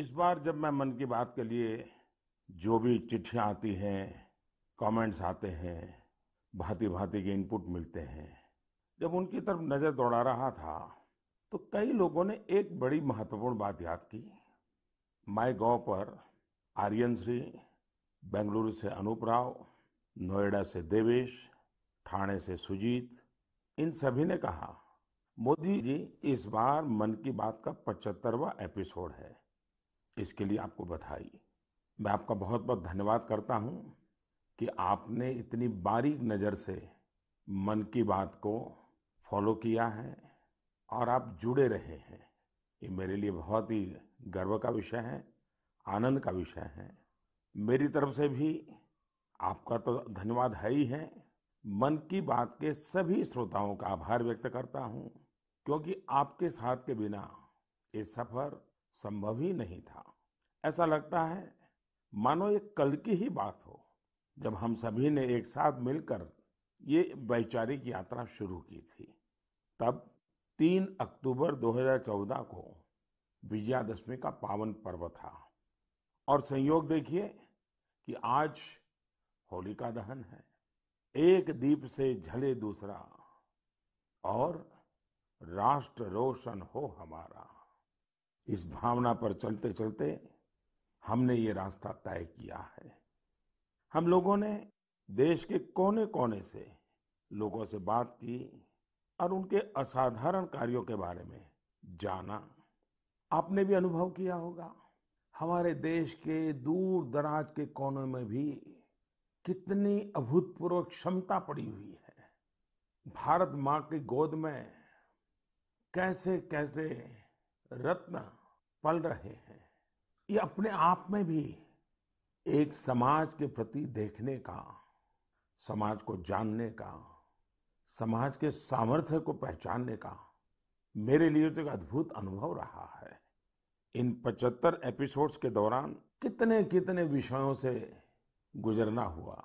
इस बार जब मैं मन की बात के लिए जो भी चिट्ठियाँ आती हैं कमेंट्स आते हैं भांति भांति के इनपुट मिलते हैं जब उनकी तरफ नज़र दौड़ा रहा था तो कई लोगों ने एक बड़ी महत्वपूर्ण बात याद की माई गाँव पर आर्यन श्री बेंगलुरु से अनूप राव नोएडा से देवेश ठाणे से सुजीत इन सभी ने कहा मोदी जी इस बार मन की बात का पचहत्तरवा एपिसोड है इसके लिए आपको बधाई मैं आपका बहुत बहुत धन्यवाद करता हूँ कि आपने इतनी बारीक नज़र से मन की बात को फॉलो किया है और आप जुड़े रहे हैं ये मेरे लिए बहुत ही गर्व का विषय है आनंद का विषय है मेरी तरफ से भी आपका तो धन्यवाद है ही है मन की बात के सभी श्रोताओं का आभार व्यक्त करता हूँ क्योंकि आपके साथ के बिना ये सफ़र संभव ही नहीं था ऐसा लगता है मानो ये कल की ही बात हो जब हम सभी ने एक साथ मिलकर ये वैचारिक यात्रा शुरू की थी तब 3 अक्टूबर 2014 को विजयादशमी का पावन पर्व था और संयोग देखिए कि आज होलिका दहन है एक दीप से झले दूसरा और राष्ट्र रोशन हो हमारा इस भावना पर चलते चलते हमने ये रास्ता तय किया है हम लोगों ने देश के कोने कोने से लोगों से बात की और उनके असाधारण कार्यों के बारे में जाना आपने भी अनुभव किया होगा हमारे देश के दूर दराज के कोनों में भी कितनी अभूतपूर्व क्षमता पड़ी हुई है भारत माँ की गोद में कैसे कैसे रत्न पल रहे हैं ये अपने आप में भी एक समाज के प्रति देखने का समाज को जानने का समाज के सामर्थ्य को पहचानने का मेरे लिए तो एक अद्भुत अनुभव रहा है इन 75 एपिसोड्स के दौरान कितने कितने विषयों से गुजरना हुआ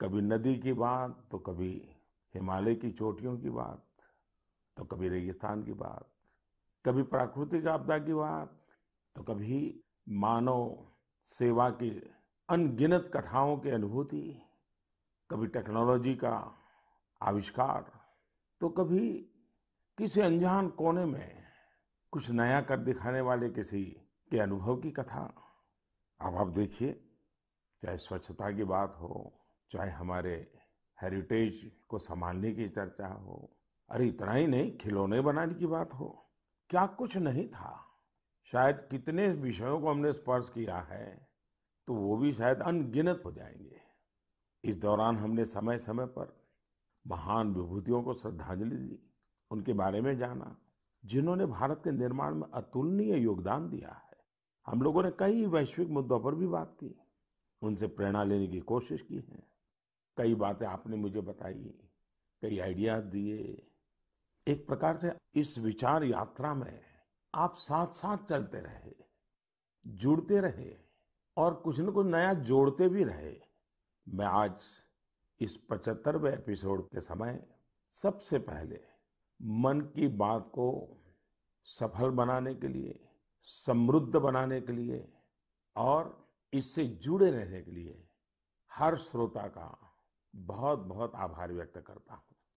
कभी नदी की बात तो कभी हिमालय की चोटियों की बात तो कभी रेगिस्तान की बात कभी प्राकृतिक आपदा की बात तो कभी मानव सेवा की अनगिनत कथाओं की अनुभूति कभी टेक्नोलॉजी का आविष्कार तो कभी किसी अनजान कोने में कुछ नया कर दिखाने वाले किसी के अनुभव की कथा अब आप देखिए चाहे स्वच्छता की बात हो चाहे हमारे हेरिटेज को संभालने की चर्चा हो अरे इतना ही नहीं खिलौने बनाने की बात हो क्या कुछ नहीं था शायद कितने विषयों को हमने स्पर्श किया है तो वो भी शायद अनगिनत हो जाएंगे इस दौरान हमने समय समय पर महान विभूतियों को श्रद्धांजलि दी उनके बारे में जाना जिन्होंने भारत के निर्माण में अतुलनीय योगदान दिया है हम लोगों ने कई वैश्विक मुद्दों पर भी बात की उनसे प्रेरणा लेने की कोशिश की है कई बातें आपने मुझे बताई कई आइडियाज दिए एक प्रकार से इस विचार यात्रा में आप साथ साथ चलते रहे जुड़ते रहे और कुछ न कुछ नया जोड़ते भी रहे मैं आज इस पचहत्तरवें एपिसोड के समय सबसे पहले मन की बात को सफल बनाने के लिए समृद्ध बनाने के लिए और इससे जुड़े रहने के लिए हर श्रोता का बहुत बहुत आभार व्यक्त करता हूँ